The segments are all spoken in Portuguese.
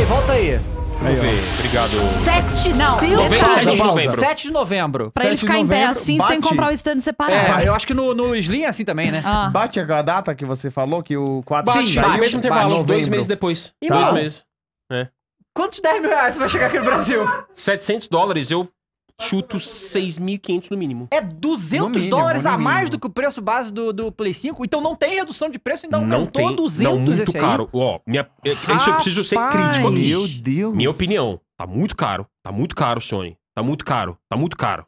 aí, volta aí. Vamos ver. Obrigado. 7 Não, Novembro, detalhe. de novembro. 7 de novembro. Pra ele 7 de ficar em pé novembro, assim, você tem que comprar o stand separado. É, eu acho que no, no Slim é assim também, né? Ah. Bate a data que você falou, que o 4 Bate, Sim, bate, no mesmo intervalo, dois meses depois. Tá. Dois meses. É. Quantos 10 mil reais você vai chegar aqui no Brasil? 700 dólares, eu chuto 6.500 no mínimo. É 200 mínimo, dólares a mais do que o preço base do, do Play 5? Então não tem redução de preço, ainda não aumentou tem, 200 não, muito caro. Ó, minha, é, isso eu preciso ser crítico aqui. Meu Deus. Minha opinião, tá muito caro. Tá muito caro, Sony. Tá muito caro. Tá muito caro.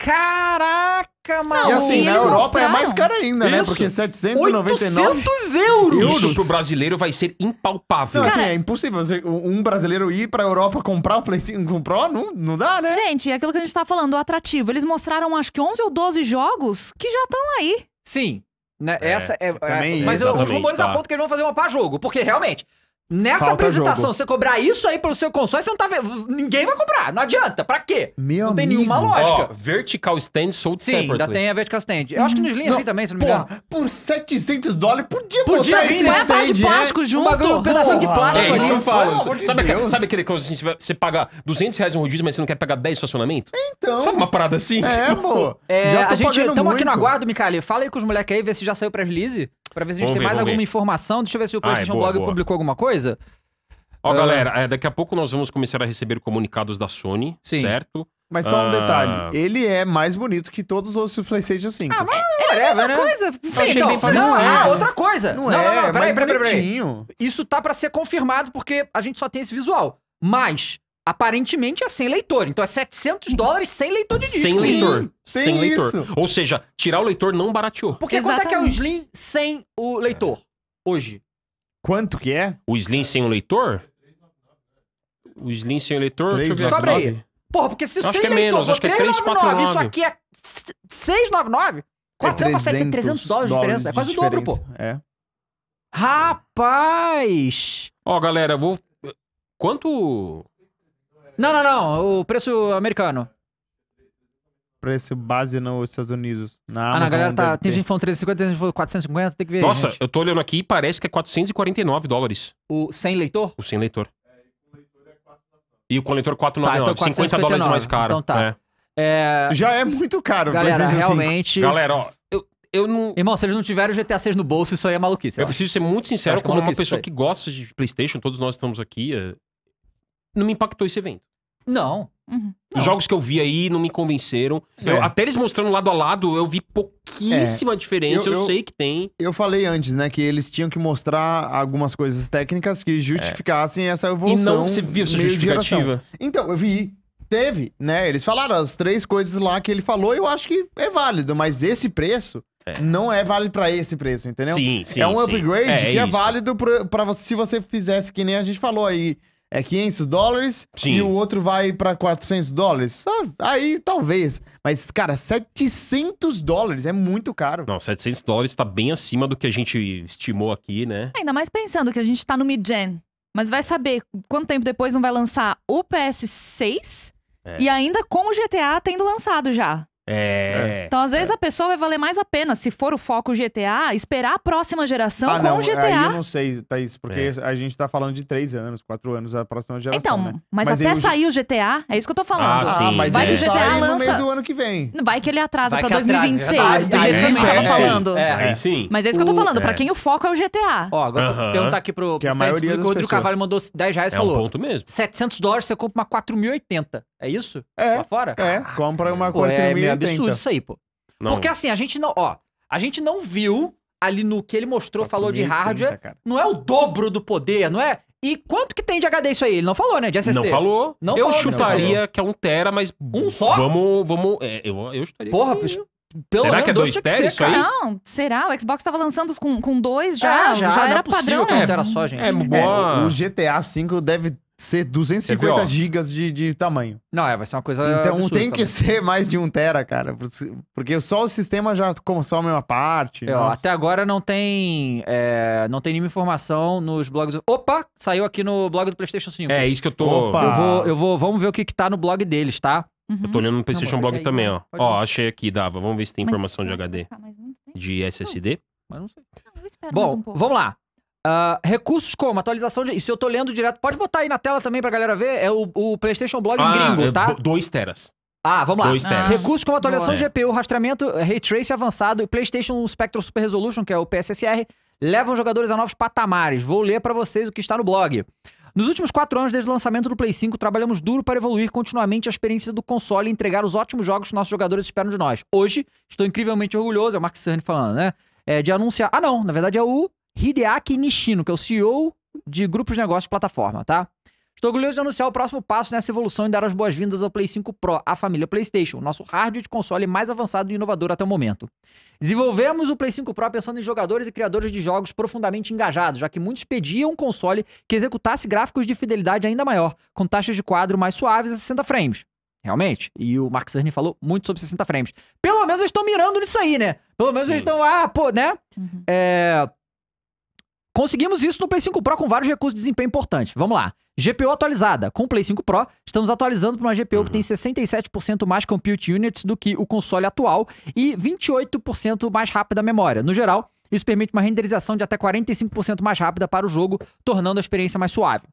Caraca, mano! E assim, e na Europa mostraram. é mais cara ainda, né? Porque 799... 800 euros! Isso pro brasileiro vai ser impalpável. Não, assim, cara, assim, é impossível um brasileiro ir pra Europa comprar o Play 5 Pro, não, não dá, né? Gente, é aquilo que a gente tá falando, o atrativo. Eles mostraram acho que 11 ou 12 jogos que já estão aí. Sim, né? É, Essa é, é, mas isso, os rumores tá. apontam que eles vão fazer uma pá jogo, porque realmente Nessa Falta apresentação, jogo. você cobrar isso aí pelo seu console, você não tá vendo. Ninguém vai comprar. Não adianta. Pra quê? Meu não tem nenhuma lógica. vertical stand sold Sim, separately. ainda tem a vertical stand. Eu hum, acho que nos Slim é assim também, se não me engano. Por 700 dólares, podia, podia botar esse né? stand. Podia de plástico é? junto. Um, pedacinho de plástico. É isso que eu falo. Pô, sabe, sabe aquele que assim, você paga 200 reais um rodízio, mas você não quer pagar 10 estacionamento? Então. Sabe uma parada assim? É, pô. É, Já tô a gente, pagando tamo aqui no aguardo, Micali. Fala aí com os moleques aí, vê se já saiu pra release. Pra ver se a gente tem mais alguma ver. informação. Deixa eu ver se o PlayStation Ai, ah, é boa, Blog boa. publicou alguma coisa. Ó, uh... galera, é, daqui a pouco nós vamos começar a receber comunicados da Sony, Sim. certo? Mas só um ah, detalhe, ele é mais bonito que todos os outros PlayStation 5. Ah, mas é, é uma né? coisa. Feito, então, não, ah, outra coisa. Não, não é, não, não, peraí, peraí, peraí. Isso tá para ser confirmado porque a gente só tem esse visual. Mas aparentemente é sem leitor. Então é 700 dólares sem leitor de disco. Sem leitor. Sim, sem leitor. Isso. Ou seja, tirar o leitor não barateou. Porque Exatamente. quanto é que é o Slim sem o leitor hoje? Quanto que é? O Slim sem o leitor? O Slim sem o leitor? 3, Deixa eu ver. aí. Porra, porque se o sem é leitor menos, acho que é 399, isso aqui é 699? 400 é 300, 300 dólares de diferença. É quase o dobro, pô. É. Rapaz! Ó, galera, eu vou... Quanto não, não, não. O preço americano. Preço base nos Estados Unidos. Na ah, Amazon, na galera tá. Tem gente falando 350, tem gente falando 450, tem que ver. Nossa, gente. eu tô olhando aqui e parece que é 449 dólares. O sem leitor? O sem leitor. E o coletor 499, tá, então 50 dólares mais caro. Então tá. É. É... Já é muito caro. Galera, realmente... Galera, ó, eu, eu não... Irmão, se eles não tiveram GTA 6 no bolso, isso aí é maluquice. Eu, eu preciso ser muito sincero, como uma pessoa que gosta de Playstation, todos nós estamos aqui, é, não me impactou esse evento. Não. Uhum. Os jogos que eu vi aí não me convenceram. É. Eu, até eles mostrando lado a lado, eu vi pouquíssima é. diferença. Eu, eu, eu, sei que tem. Eu falei antes, né, que eles tinham que mostrar algumas coisas técnicas que é. justificassem é. essa evolução. E não você viu essa justificativa? Então, eu vi. Teve, né? Eles falaram as três coisas lá que ele falou, eu acho que é válido, mas esse preço é. não é válido para esse preço, entendeu? Sim, sim. É um upgrade é, que é válido para se você fizesse que nem a gente falou aí é 500 dólares Sim. e o outro vai para 400 dólares. Só aí talvez. Mas, cara, 700 dólares é muito caro. Não, 700 dólares tá bem acima do que a gente estimou aqui, né? Ainda mais pensando que a gente tá no mid-gen. Mas vai saber quanto tempo depois não vai lançar o PS6 é. e ainda com o GTA tendo lançado já. É. Então, às vezes, é. a pessoa vai valer mais a pena, se for o foco GTA, esperar a próxima geração ah, com o GTA. Aí eu não sei, Thaís, porque é. a gente tá falando de três anos, quatro anos a próxima geração. Então, né? mas, mas, até sair o GTA, é isso que eu tô falando. Ah, sim. Ah, vai que o GTA lança. No meio do ano que vem. Vai que ele atrasa vai pra 2026, do jeito que a gente tava falando. É, aí é. sim. Mas é isso que eu tô falando, pra é. quem o foco é o GTA. Ó, agora perguntar aqui pro. Que a maioria. o outro cavalo mandou 10 reais e falou. ponto mesmo. 700 dólares você compra uma 4080. É isso? É. Lá fora? É. Compra uma coisa é meio absurdo isso aí, pô. Não. Porque assim, a gente não, ó, a gente não viu ali no que ele mostrou, falou de hardware, cara. não é o dobro do poder, não é? E quanto que tem de HD isso aí? Ele não falou, né? De SSD. Não falou. Não eu falou, chutaria falou. que é um tera, mas... Um só? Vamos, vamos... É, eu, eu chutaria Porra, que sim, pelo será que é dois tera isso aí? Não, será? O Xbox tava lançando com, com dois já, é, já, já era é padrão. Que um tera só, gente. É, bom. É, o GTA V deve ser 250 gigas de, de tamanho. Não, é, vai ser uma coisa. Então absurda, tem que também. ser mais de 1 tera, cara. Porque só o sistema já consome uma parte. É, até agora não tem. É, não tem nenhuma informação nos blogs. Opa! Saiu aqui no blog do PlayStation 5. É, isso que eu tô. Opa. Eu vou, eu vou. Vamos ver o que, que tá no blog deles, tá? Uhum. Eu tô olhando no uhum. PlayStation não, Blog aí, também, ó. Ó, achei aqui, dava. Vamos ver se tem informação Mas, de HD. De SSD. Mas não sei. Não, Bom, um vamos lá. Uh, recursos como atualização de. Isso eu tô lendo direto. Pode botar aí na tela também pra galera ver. É o, o PlayStation Blog ah, em gringo, é, tá? 2 teras. Ah, vamos lá. Dois teras. Ah. Recursos como atualização Boa. GPU, rastreamento, ray trace avançado e PlayStation Spectrum Super Resolution, que é o PSSR, levam jogadores a novos patamares. Vou ler para vocês o que está no blog. Nos últimos quatro anos desde o lançamento do Play 5, trabalhamos duro para evoluir continuamente a experiência do console e entregar os ótimos jogos que nossos jogadores esperam de nós. Hoje, estou incrivelmente orgulhoso, é o Mark Cerny falando, né? É, de anunciar. Ah, não, na verdade é o Hideaki Nishino, que é o CEO de grupos de negócios de plataforma, tá? Estou orgulhoso de anunciar o próximo passo nessa evolução e dar as boas-vindas ao Play 5 Pro, a família PlayStation, o nosso hardware de console mais avançado e inovador até o momento. Desenvolvemos o Play 5 Pro pensando em jogadores e criadores de jogos profundamente engajados, já que muitos pediam um console que executasse gráficos de fidelidade ainda maior, com taxas de quadro mais suaves a 60 frames. Realmente. E o Mark Cerny falou muito sobre 60 frames. Pelo menos eles estão mirando nisso aí, né? Pelo menos Sim. eles estão, ah, pô, né? Uhum. É Conseguimos isso no Play 5 Pro com vários recursos de desempenho importantes. Vamos lá. GPU atualizada. Com o Play 5 Pro, estamos atualizando para uma GPU uhum. que tem 67% uhum. mais compute units do que o console atual e 28% mais rápida a memória. No geral, isso permite uma renderização de até 45% mais rápida para o jogo, tornando a experiência mais suave.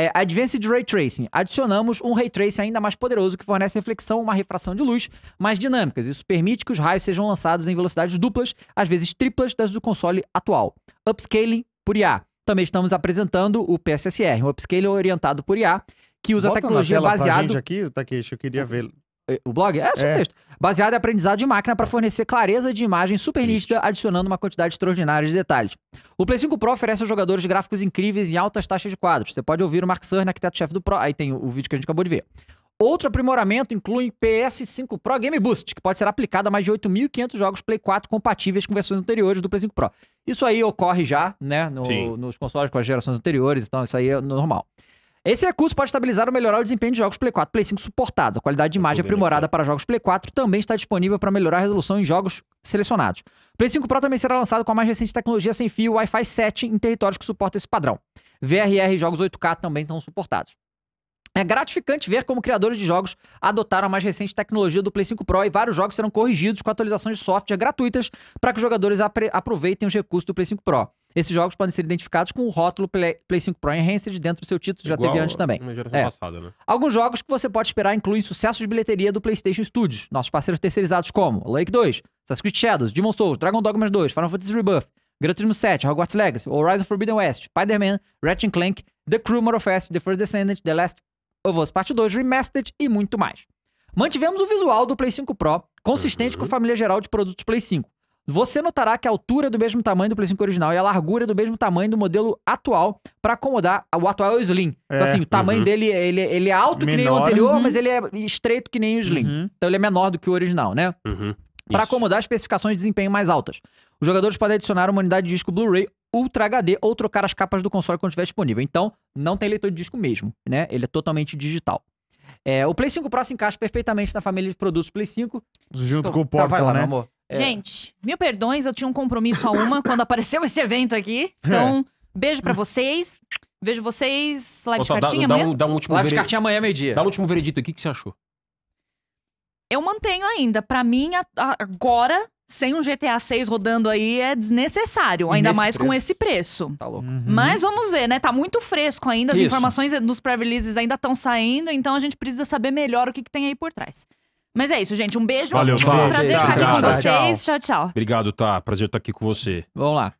É, Advanced Ray Tracing. Adicionamos um Ray Tracing ainda mais poderoso que fornece reflexão uma refração de luz mais dinâmicas. Isso permite que os raios sejam lançados em velocidades duplas, às vezes triplas, das do console atual. Upscaling por IA. Também estamos apresentando o PSSR, um upscaling orientado por IA, que usa Bota tecnologia na baseada... aqui, Takeshi, eu queria ver o blog? É, é. texto. Baseado em aprendizado de máquina para fornecer clareza de imagem super Triste. nítida, adicionando uma quantidade extraordinária de detalhes. O Play 5 Pro oferece aos jogadores gráficos incríveis em altas taxas de quadros. Você pode ouvir o Mark Cerny, arquiteto-chefe é do Pro. Aí tem o vídeo que a gente acabou de ver. Outro aprimoramento inclui PS5 Pro Game Boost, que pode ser aplicado a mais de 8.500 jogos Play 4 compatíveis com versões anteriores do Play 5 Pro. Isso aí ocorre já, né, no, nos consoles com as gerações anteriores, então isso aí é normal. Esse recurso pode estabilizar ou melhorar o desempenho de jogos Play 4 Play 5 suportados. A qualidade de imagem aprimorada para jogos Play 4 também está disponível para melhorar a resolução em jogos selecionados. Play 5 Pro também será lançado com a mais recente tecnologia sem fio Wi-Fi 7 em territórios que suportam esse padrão. VRR e jogos 8K também estão suportados. É gratificante ver como criadores de jogos adotaram a mais recente tecnologia do Play 5 Pro e vários jogos serão corrigidos com atualizações de software gratuitas para que os jogadores aproveitem os recursos do Play 5 Pro. Esses jogos podem ser identificados com o rótulo Play, 5 Pro Enhanced dentro do seu título, já teve antes também. É. Passada, né? Alguns jogos que você pode esperar incluem sucessos de bilheteria do PlayStation Studios, nossos parceiros terceirizados como Lake 2, Assassin's Creed Shadows, Demon Souls, Dragon Dogma 2, Final Fantasy Rebirth, Gran Turismo 7, Hogwarts Legacy, Horizon Forbidden West, Spider-Man, Ratchet Clank, The Crew Morofest, The First Descendant, The Last of Us Part 2, Remastered e muito mais. Mantivemos o visual do Play 5 Pro consistente uhum. com a família geral de produtos Play 5, você notará que a altura é do mesmo tamanho do Play 5 original e a largura é do mesmo tamanho do modelo atual para acomodar. O atual é o Slim. Então, é, então, assim, o tamanho uhum. dele ele, ele é alto menor, que nem o anterior, uhum. mas ele é estreito que nem o Slim. Uhum. Então ele é menor do que o original, né? Uhum. Para acomodar especificações de desempenho mais altas. Os jogadores podem adicionar uma unidade de disco Blu-ray Ultra HD ou trocar as capas do console quando estiver disponível. Então, não tem leitor de disco mesmo, né? Ele é totalmente digital. É, o Play 5 Pro se encaixa perfeitamente na família de produtos Play 5. Junto então, com o Portal, tá, vai lá, né? Meu amor. É. Gente, mil perdões, eu tinha um compromisso a uma quando apareceu esse evento aqui. Então, é. beijo para vocês. Vejo vocês. lá de cartinha dá, amanhã. Dá um, dá um último live de cartinha amanhã, meio-dia. Dá o um último veredito aqui. O que você achou? Eu mantenho ainda. Para mim, agora, sem um GTA 6 rodando aí, é desnecessário. Ainda mais preço. com esse preço. Tá louco. Uhum. Mas vamos ver, né? Tá muito fresco ainda. As Isso. informações dos pré-releases ainda estão saindo. Então a gente precisa saber melhor o que, que tem aí por trás. Mas é isso, gente. Um beijo. Valeu, um tá. Prazer tá, estar aqui com vocês. Tchau, tchau. Obrigado, tá. Prazer estar aqui com você. Vamos lá.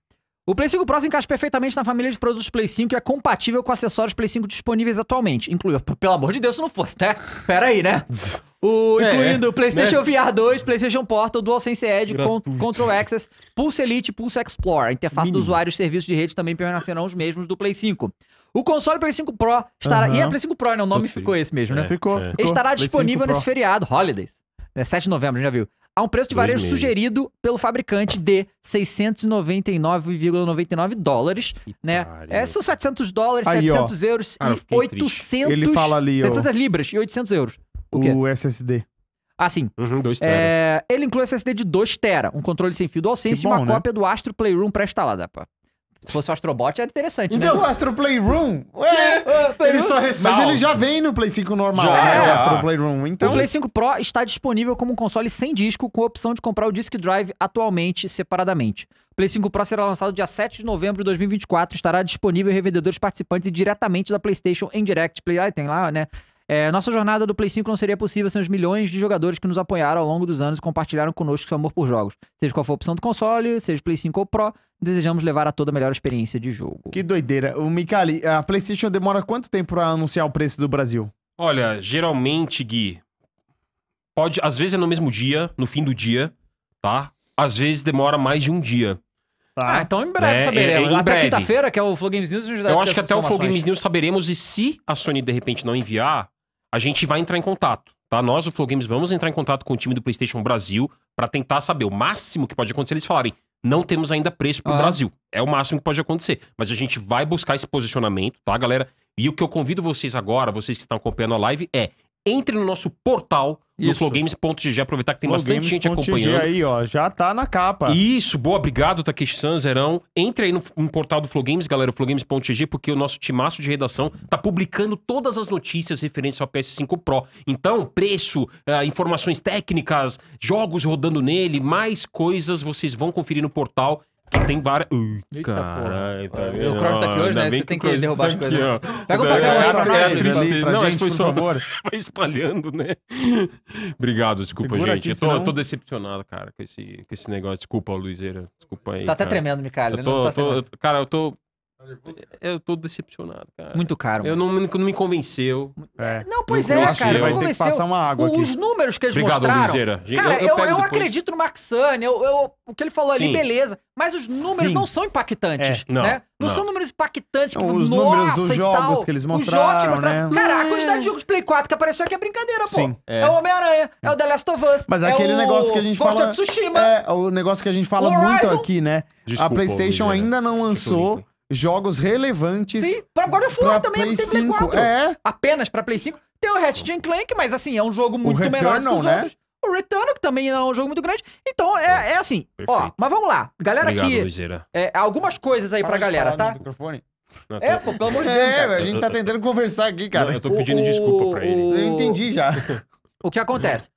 O Play 5 Pro se encaixa perfeitamente na família de produtos Play 5 e é compatível com acessórios Play 5 disponíveis atualmente. Incluindo, pelo amor de Deus, se não fosse, né? Pera aí, né? O, é, incluindo né? PlayStation né? VR 2, PlayStation Portal, DualSense Edge, Con Control Access, Pulse Elite, Pulse Explorer. A interface do usuário e os serviços de rede também permanecerão os mesmos do Play 5. O console Play 5 Pro estará. E é Play 5 Pro, né? O nome Tô ficou esse mesmo, né? É, ficou, é. Estará ficou. disponível nesse feriado, Holidays. 7 é, de novembro, já viu? a um preço de varejo sugerido pelo fabricante de 699,99 dólares, que né? É, são 700 dólares, Aí, 700 ó. euros ah, e 800... Triste. Ele fala ali, 700 ó. libras e 800 euros. O, o SSD. Ah, sim. Uhum, dois É, ele inclui SSD de 2 tera, um controle sem fio do bom, e uma né? cópia do Astro Playroom pré-instalada. Se fosse o Astrobot, era interessante, né? Então, o Astro Playroom... Ué, ah, Ele só ressalva. Mas ele já vem no Play 5 normal, já, né? É. O Astro Playroom, então... O Play 5 Pro está disponível como um console sem disco, com a opção de comprar o Disk Drive atualmente, separadamente. O Play 5 Pro será lançado dia 7 de novembro de 2024, estará disponível em revendedores participantes e diretamente da PlayStation em Direct Play. Ah, tem lá, né? É, nossa jornada do Play 5 não seria possível sem os milhões de jogadores que nos apoiaram ao longo dos anos e compartilharam conosco seu amor por jogos. Seja qual for a opção do console, seja Play 5 ou Pro, desejamos levar a toda a melhor experiência de jogo. Que doideira. O Mikali, a PlayStation demora quanto tempo para anunciar o preço do Brasil? Olha, geralmente, Gui, pode, às vezes é no mesmo dia, no fim do dia, tá? Às vezes demora mais de um dia. Tá. Ah, então em breve né? saberemos. É, é, em até quinta-feira, que é o Flow Games News, Eu acho que até o Flow Games News saberemos e se a Sony de repente não enviar, a gente vai entrar em contato, tá? Nós, o Flow Games, vamos entrar em contato com o time do PlayStation Brasil para tentar saber o máximo que pode acontecer eles falarem não temos ainda preço para o uhum. Brasil. É o máximo que pode acontecer. Mas a gente vai buscar esse posicionamento, tá, galera? E o que eu convido vocês agora, vocês que estão acompanhando a live, é entre no nosso portal no flowgames.gg, aproveitar que tem Flow bastante gente acompanhando. aí, ó, já tá na capa. Isso, boa, obrigado, Takeshi Sanzerão. Entre aí no, no portal do Flowgames, galera, flowgames.gg, porque o nosso timaço de redação tá publicando todas as notícias referentes ao PS5 Pro. Então, preço, uh, informações técnicas, jogos rodando nele, mais coisas vocês vão conferir no portal tem várias. Ui, caralho, tá é, o Cross tá aqui hoje, né? Você tem que derrubar tá as coisas. Aqui, Pega o papel aí, É, Não, mas foi só. agora Vai espalhando, né? Obrigado, desculpa, Segura gente. Aqui, eu, tô, senão... eu, tô, decepcionado, cara, com esse, com esse negócio. Desculpa, Luizeira. Desculpa aí. Tá até tremendo, Micael. Eu né? tá eu tô, cara, eu tô eu tô decepcionado, cara. Muito caro. Eu não, não me convenceu. É. é. Não, pois não é, cara. Vai ter que passar uma água tipo, aqui. Os números que eles Obrigado, mostraram. Cara, eu, eu, eu, eu acredito no Maxani, eu, eu, o que ele falou Sim. ali, beleza. Mas os números Sim. não são impactantes. É. Não, né? não, não. são números impactantes. que, tipo, os nossa, números dos jogos que eles mostraram, que mostraram. Né? Cara, a hum. quantidade de jogos Play 4 que apareceu aqui é brincadeira, pô. Sim. É. é o Homem-Aranha, é. é. o The Last of Us. Mas é, é aquele negócio que a gente fala. É o negócio que a gente fala muito aqui, né? a PlayStation ainda não lançou jogos relevantes. Sim, pra God of War também, é Play não tem Play 4. É. Apenas pra Play 5. Tem o and Clank, mas assim, é um jogo muito melhor menor que os né? outros. O Return, que também é um jogo muito grande. Então, é, tá. é assim. Perfeito. Ó, mas vamos lá. Galera Obrigado, aqui. É, algumas coisas aí para pra galera, tá? É, pô, pelo amor de é, Deus. É, cara. a gente tá tentando conversar aqui, cara. eu tô pedindo o, desculpa pra ele. Eu entendi já. O que acontece?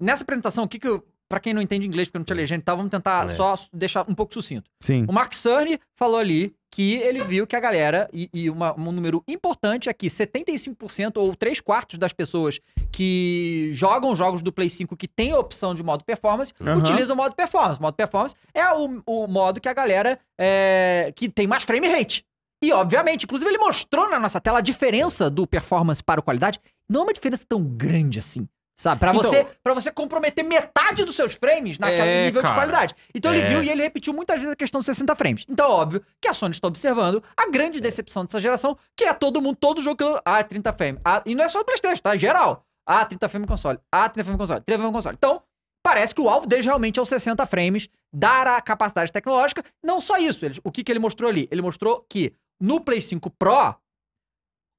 Nessa apresentação o que eu, pra quem não entende inglês, porque não tinha é. legenda e tal, vamos tentar é. só deixar um pouco sucinto. Sim. O Mark Cerny falou ali que ele viu que a galera, e, e uma, um número importante é que 75% ou 3 quartos das pessoas que jogam jogos do Play 5 que tem a opção de modo performance, uhum. utilizam o modo performance. O modo performance é o, o modo que a galera é, que tem mais frame rate. E, obviamente, inclusive ele mostrou na nossa tela a diferença do performance para o qualidade. Não é uma diferença tão grande assim. Sabe? Pra, então, você, pra você comprometer metade dos seus frames naquele é, nível cara, de qualidade. Então é. ele viu e ele repetiu muitas vezes a questão de 60 frames. Então, óbvio que a Sony está observando a grande é. decepção dessa geração, que é todo mundo, todo jogo que. Ah, 30 frames. Ah, e não é só o PlayStation, tá? Geral. Ah, 30 frames console. Ah, 30 frames console. 30 frames console. Então, parece que o alvo deles realmente é os 60 frames, dar a capacidade tecnológica. Não só isso. Eles, o que, que ele mostrou ali? Ele mostrou que no Play 5 Pro,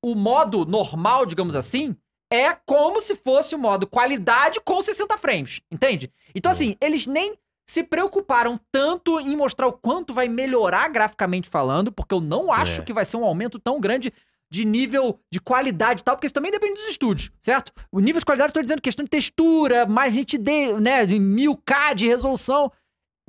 o modo normal, digamos assim, é como se fosse o modo qualidade com 60 frames, entende? Então, assim, eles nem se preocuparam tanto em mostrar o quanto vai melhorar graficamente falando, porque eu não acho é. que vai ser um aumento tão grande de nível de qualidade e tal, porque isso também depende dos estúdios, certo? O nível de qualidade, estou dizendo questão de textura, mais nitidez, né, de 1000K de resolução.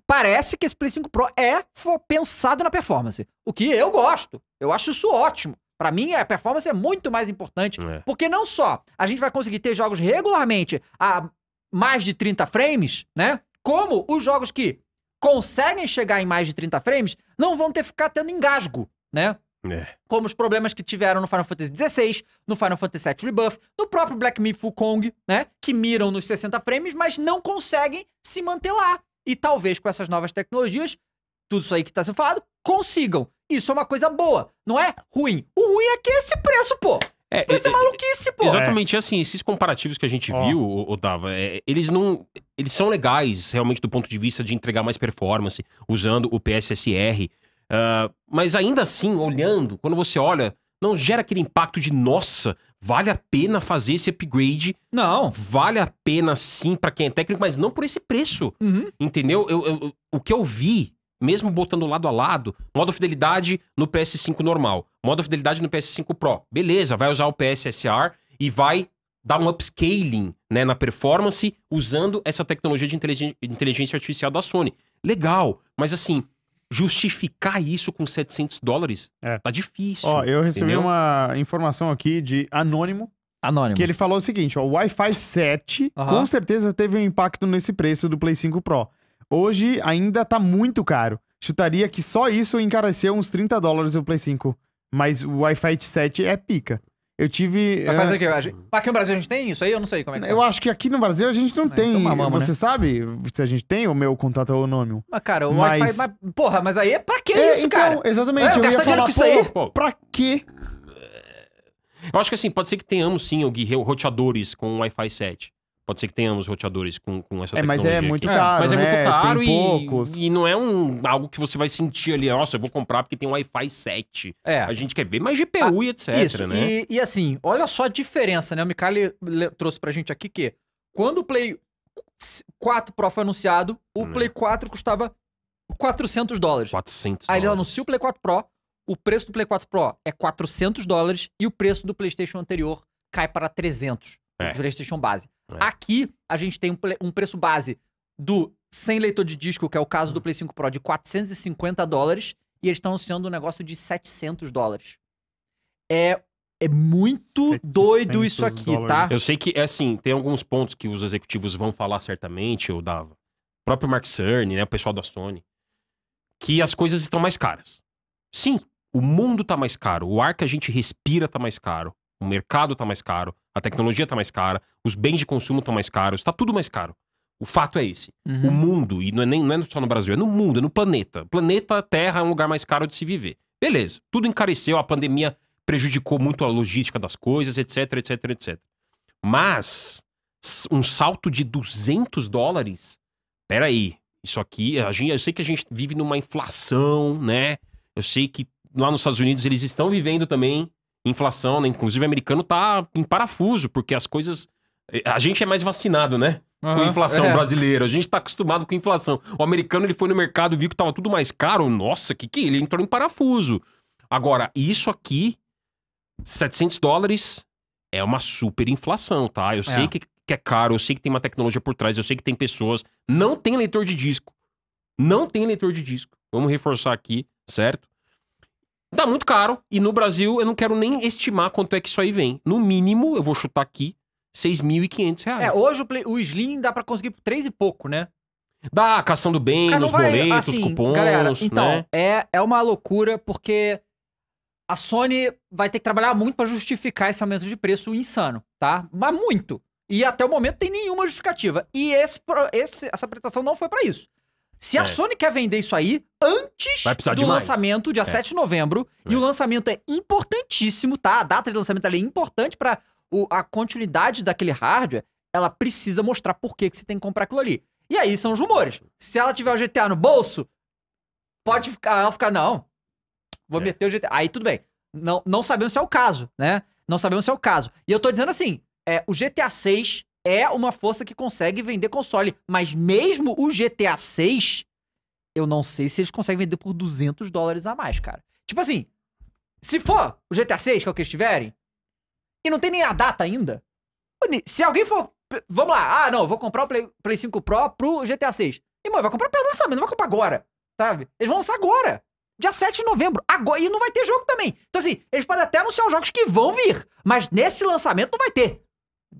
Parece que esse Play 5 Pro é pensado na performance, o que eu gosto. Eu acho isso ótimo. Para mim, a performance é muito mais importante, é. porque não só a gente vai conseguir ter jogos regularmente a mais de 30 frames, né? Como os jogos que conseguem chegar em mais de 30 frames não vão ter que ficar tendo engasgo, né? É. Como os problemas que tiveram no Final Fantasy XVI, no Final Fantasy VII Rebuff, no próprio Black Myth Kong, né? Que miram nos 60 frames, mas não conseguem se manter lá. E talvez com essas novas tecnologias, tudo isso aí que está sendo falado, consigam. Isso é uma coisa boa, não é ruim. O ruim é que é esse preço, pô. É, esse preço é, é, é maluquice, pô. Exatamente, assim, esses comparativos que a gente oh. viu, Otava, é, eles não. Eles são legais, realmente, do ponto de vista de entregar mais performance, usando o PSSR. Uh, ah, mas ainda assim, olhando, quando você olha, não gera aquele impacto de, nossa, vale a pena fazer esse upgrade. Não. Vale a pena sim para quem é técnico, mas não por esse preço. Uhum. Entendeu? Eu, eu, o que eu vi mesmo botando lado a lado, modo fidelidade no PS5 normal, modo fidelidade no PS5 Pro. Beleza, vai usar o PSSR e vai dar um upscaling né, na performance usando essa tecnologia de inteligência artificial da Sony. Legal, mas assim, justificar isso com 700 dólares é. tá difícil. Ó, eu recebi entendeu? uma informação aqui de anônimo. Anônimo. Que ele falou o seguinte, ó, o Wi-Fi 7 uhum. com certeza teve um impacto nesse preço do Play 5 Pro. Hoje ainda tá muito caro. Chutaria que só isso encareceu uns 30 dólares o Play 5. Mas o Wi-Fi 7 é pica. Eu tive. Mas faz uh... Aqui no Brasil a gente tem isso aí? Eu não sei como é que Eu tá. acho que aqui no Brasil a gente não é, tem. Então você né? sabe se a gente tem o meu contato anônimo. Mas, cara, o mas... Wi-Fi. Mas, é porra, mas aí é pra que é, isso, então, cara? Exatamente. É, eu, eu ia falar, com isso aí. Pô, pra quê? Eu acho que assim, pode ser que tenhamos sim, o roteadores com Wi-Fi 7. Pode ser que tenhamos roteadores com, com essa é, Mas é muito é, caro. É, é né? muito caro tem e, poucos. e não é um, algo que você vai sentir ali, nossa, eu vou comprar porque tem Wi-Fi 7. É. A gente quer ver mais GPU ah, e etc. Isso. Né? E, e, assim, olha só a diferença, né? O Mikali trouxe pra gente aqui que quando o Play 4 Pro foi anunciado, o hum. Play 4 custava 400 dólares. 400 Aí ele anunciou o Play 4 Pro, o preço do Play 4 Pro é 400 dólares e o preço do PlayStation anterior cai para 300. É. PlayStation base. É. Aqui, a gente tem um, um, preço base do sem leitor de disco, que é o caso do hum. Play 5 Pro, de 450 dólares. E eles estão anunciando um negócio de 700 dólares. É é muito doido isso aqui, tá? dólares. tá? Eu sei que, é assim, tem alguns pontos que os executivos vão falar certamente, ou dava. O próprio Mark Cerny, né, o pessoal da Sony, que as coisas estão mais caras. Sim, o mundo tá mais caro, o ar que a gente respira tá mais caro, o mercado tá mais caro, a tecnologia tá mais cara, os bens de consumo estão mais caros, tá tudo mais caro. O fato é esse. Uhum. O mundo, e não é, nem, não é só no Brasil, é no mundo, é no planeta. O planeta Terra é um lugar mais caro de se viver. Beleza, tudo encareceu, a pandemia prejudicou muito a logística das coisas, etc, etc, etc. Mas um salto de 200 dólares? Peraí, isso aqui, a gente, eu sei que a gente vive numa inflação, né? Eu sei que lá nos Estados Unidos eles estão vivendo também inflação, né? Inclusive, o americano tá em parafuso, porque as coisas. Eh, a gente é mais vacinado, né? Uhum, com inflação é. brasileira. A gente tá acostumado com inflação. O americano, ele foi no mercado, viu que tava tudo mais caro. Nossa, que que é? ele entrou em parafuso. Agora, isso aqui, 700 dólares, é uma super inflação, tá? Eu sei é. que, que é caro, eu sei que tem uma tecnologia por trás, eu sei que tem pessoas. Não tem leitor de disco. Não tem leitor de disco. Vamos reforçar aqui, certo? tá muito caro. E no Brasil, eu não quero nem estimar quanto é que isso aí vem. No mínimo, eu vou chutar aqui, 6.500 reais. É, hoje o, play, o Slim dá pra conseguir por 3 e pouco, né? Dá, caçando bem, nos vai, boletos, assim, cupons, galera, né? então, né? É, é uma loucura, porque a Sony vai ter que trabalhar muito para justificar esse aumento de preço insano, tá? Mas muito. E até o momento tem nenhuma justificativa. E esse, esse, essa apresentação não foi para isso. Se é. a Sony quer vender isso aí antes do demais. lançamento, dia é. 7 de novembro, é. e o lançamento é importantíssimo, tá? A data de lançamento é importante para a continuidade daquele hardware, ela precisa mostrar por que, que você tem que comprar aquilo ali. E aí são os rumores. Se ela tiver o GTA no bolso, pode ficar, ela ficar, não, vou é. meter o GTA. Aí tudo bem. Não, não sabemos se é o caso, né? Não sabemos se é o caso. E eu tô dizendo assim, é, o GTA 6 é uma força que consegue vender console. Mas mesmo o GTA 6, eu não sei se eles conseguem vender por 200 dólares a mais, cara. Tipo assim, se for o GTA 6, que é o que eles tiverem, e não tem nem a data ainda. Se alguém for. Vamos lá, ah, não, vou comprar o Play, Play 5 Pro pro GTA 6. Irmão, vai comprar pelo lançamento, não vai comprar agora. Sabe? Eles vão lançar agora. Dia 7 de novembro. Agora, e não vai ter jogo também. Então, assim, eles podem até anunciar os jogos que vão vir. Mas nesse lançamento não vai ter.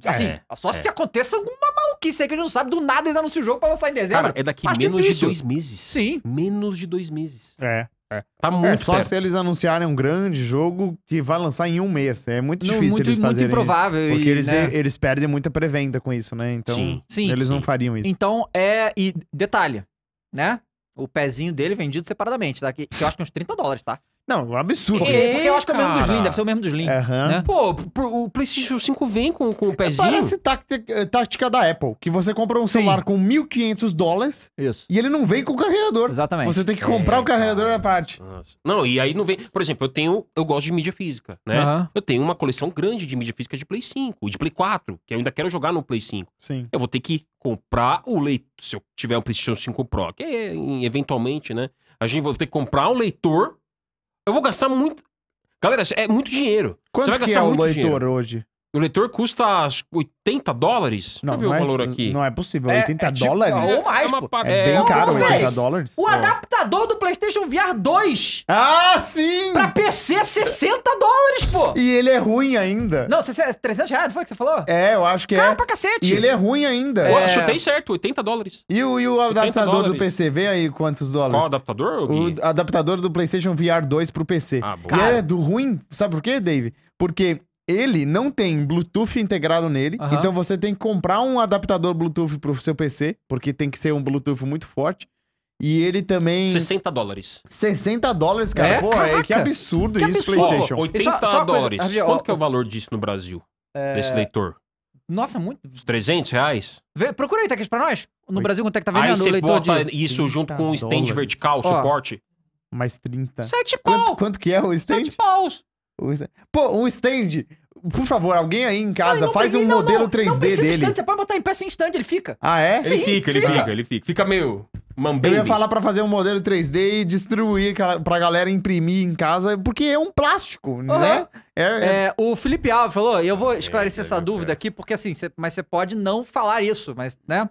É, assim, é, só é. se aconteça alguma maluquice aí que a gente não sabe, do nada eles anunciam o jogo pra lançar em dezembro. Cara, é daqui Acho menos difícil. de dois meses. Sim. Menos de dois meses. É. É. Tá muito é, só tipo, perto. se eles anunciarem um grande jogo que vai lançar em um mês. É muito difícil não, muito, eles fazerem muito improvável. Isso, porque e, eles, né? eles perdem muita pré-venda com isso, né? Então, sim, eles sim. não fariam isso. Então, é... E detalhe, né? O pezinho dele é vendido separadamente, tá? Que, que eu acho que é uns 30 dólares, tá? Não, é um absurdo. É, eu acho que é o mesmo dos Slim, deve ser o mesmo dos Slim. Uhum. Né? Pô, o PlayStation 5 vem com, com o é pezinho. É, parece tática, eh, tática da Apple, que você compra um Sim. celular com 1.500 dólares Isso. e ele não vem com o carregador. Exatamente. Você tem que comprar é, o carregador cara. à parte. Nossa. Não, e aí não vem... Por exemplo, eu tenho... Eu gosto de mídia física, né? Uhum. Eu tenho uma coleção grande de mídia física de Play 5, de Play 4, que eu ainda quero jogar no Play 5. Sim. Eu vou ter que comprar o leitor, se eu tiver um PlayStation 5 Pro, que é, eventualmente, né? A gente vai ter que comprar um leitor eu vou gastar muito. Galera, é muito dinheiro. Quanto Você vai gastar é o muito leitor dinheiro. hoje? O leitor custa acho, 80 dólares? Não, Deixa eu ver o valor aqui. Não é possível. 80 é, é tipo dólares? Ou mais, é, uma, é, é, bem caro, 80 dólares. O adaptador do PlayStation VR 2. Ah, sim! Pra PC, 60 dólares, pô! E ele é ruim ainda. Não, 300 reais, foi o que você falou? É, eu acho que é. Caro pra cacete. E ele é ruim ainda. acho que é. chutei certo, 80 dólares. E o, e o adaptador do PC? Vê aí quantos dólares. Qual adaptador? O adaptador do PlayStation VR 2 pro PC. Ah, bom. E é do ruim, sabe por quê, Dave? Porque ele não tem Bluetooth integrado nele, uhum. então você tem que comprar um adaptador Bluetooth pro seu PC, porque tem que ser um Bluetooth muito forte. E ele também. 60 dólares. 60 dólares, cara. É, Pô, é, que absurdo que isso, absurdo. PlayStation. 80 só, só dólares. Coisa... Quanto ó, que é o valor disso no Brasil? É... Desse leitor? Nossa, muito. Uns 300 reais? Vê, procura aí, Tech, tá pra nós. No Oi. Brasil, quanto é que tá vendendo aí você o leitor bota de... isso junto com o um stand dólares. vertical, ó, suporte. Mais 30. Sete pau. Quanto, quanto, que é o stand? Sete paus. Pô, um stand. Por favor, alguém aí em casa não, faz não, um não, modelo 3D dele. Stand, você pode botar em pé sem stand, ele fica. Ah, é? Sim, ele fica, ele fica, fica, ele fica. Fica meio mambendo. Eu ia falar pra fazer um modelo 3D e distribuir pra galera imprimir em casa, porque é um plástico, uhum. né? É, é... é, o Felipe Alves falou, e eu vou é, esclarecer é essa dúvida aqui, porque assim, cê, mas você pode não falar isso, mas, né?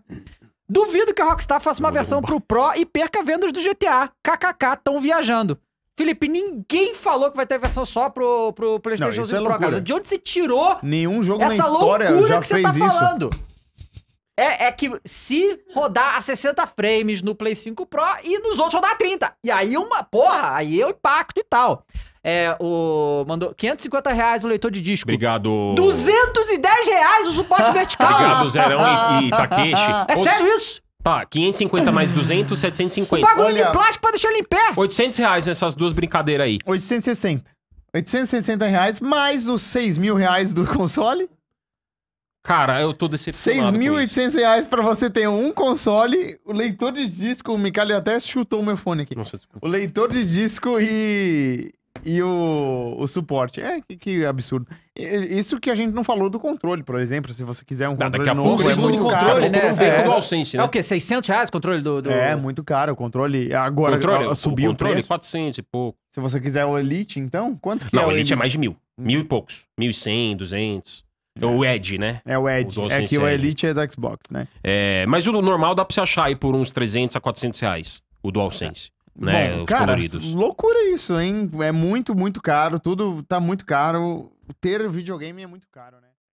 Duvido que a Rockstar faça uma versão pro Pro e perca vendas do GTA. KKK, tão viajando. Felipe, ninguém falou que vai ter versão só pro, pro PlayStation não, 5 é Pro, cara. De onde você tirou Nenhum jogo essa na história já que você tá isso. falando? É, é que se rodar a 60 frames no Play 5 Pro e nos outros rodar a 30. E aí uma porra, aí é o impacto e tal. É, o. Mandou 550 reais o leitor de disco. Obrigado. 210 reais o suporte vertical. Obrigado, Zerão e, e Takeshi. É sério isso? Tá, 550 mais 200, 750. Um bagulho Olha. de plástico pra deixar ele em pé. 800 reais nessas duas brincadeiras aí. 860. 860 reais mais os 6 mil reais do console. Cara, eu tô decepcionado. 6.800 reais pra você ter um console, o leitor de disco. O Mikael até chutou o meu fone aqui. Nossa, desculpa. O leitor de disco e e o, o suporte. É, que, que absurdo. Isso que a gente não falou do controle, por exemplo, se você quiser um não, controle daqui a pouco novo, é muito controle, caro. né? Controle, é, é né? É o quê? 600 reais o controle do, do... É, muito caro o controle. Agora controle, subiu o controle, é o 400 e pouco. Se você quiser o Elite, então, quanto que não, é? Não, o Elite, é mais de mil. Mil e poucos. Mil e cem, duzentos. É. O Edge, né? É o Edge. é que o Elite é da Xbox, né? É, mas o normal dá pra você achar aí por uns 300 a 400 reais, o DualSense né? Bom, os cara, coloridos. Loucura isso, hein? É muito, muito caro. Tudo tá muito caro. Ter videogame é muito caro, né?